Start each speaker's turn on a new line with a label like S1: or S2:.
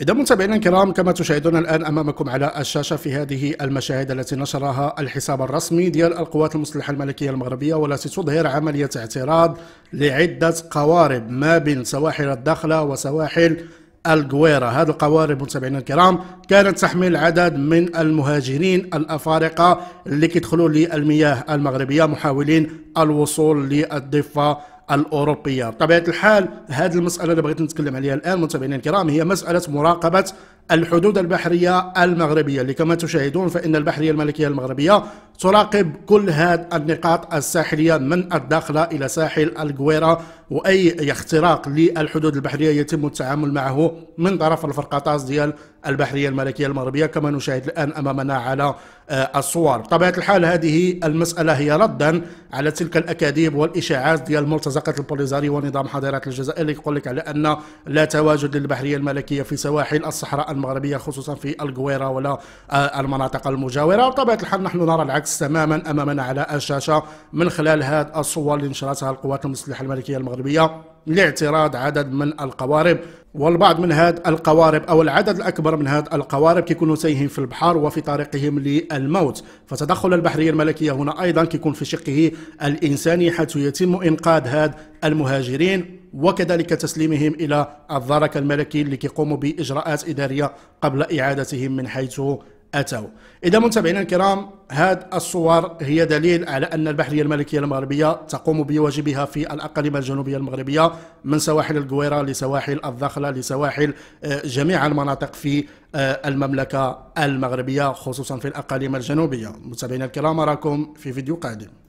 S1: إذا متابعينا الكرام كما تشاهدون الآن أمامكم على الشاشة في هذه المشاهد التي نشرها الحساب الرسمي ديال القوات المسلحة الملكية المغربية والتي تظهر عملية اعتراض لعدة قوارب ما بين سواحل الداخلة وسواحل القويرة هذه القوارب متابعينا الكرام كانت تحمل عدد من المهاجرين الأفارقة اللي كيدخلوا للمياه المغربية محاولين الوصول للضفة الأوروبية بطبيعة الحال هذه المسألة اللي بغيت نتكلم عليها الآن متابعينا الكرام هي مسألة مراقبة الحدود البحرية المغربية اللي كما تشاهدون فإن البحرية الملكية المغربية تراقب كل هذه النقاط الساحلية من الداخلة إلى ساحل القويرة وأي اختراق للحدود البحرية يتم التعامل معه من طرف الفرقاطاس ديال البحرية الملكية المغربية كما نشاهد الآن أمامنا على آه، الصور بطبيعة الحال هذه المسألة هي ردا على تلك الأكاذيب والإشاعات ديال ملتزقة البوليزاري ونظام حضارة الجزائر اللي يقول لك على أن لا تواجد للبحرية الملكية في سواحل الصحراء المغربية خصوصا في القويرة ولا آه، المناطق المجاورة بطبيعة الحال نحن نرى العكس العكس تماما أمامنا على الشاشة من خلال هذه الصور اللي نشرتها القوات المسلحة الملكية المغربية لاعتراض عدد من القوارب والبعض من هاد القوارب او العدد الاكبر من هاد القوارب كيكونوا تايهين في البحر وفي طريقهم للموت فتدخل البحريه الملكيه هنا ايضا كيكون في شقه الانساني حيث يتم انقاذ هاد المهاجرين وكذلك تسليمهم الى الدرك الملكي اللي كيقوموا باجراءات اداريه قبل اعادتهم من حيث أتوا إذا متابعينا الكرام هذه الصور هي دليل على أن البحرية الملكية المغربية تقوم بواجبها في الأقاليم الجنوبية المغربية من سواحل القويرة لسواحل الضخلة لسواحل آه، جميع المناطق في آه، المملكة المغربية خصوصا في الأقاليم الجنوبية متابعينا الكرام أراكم في فيديو قادم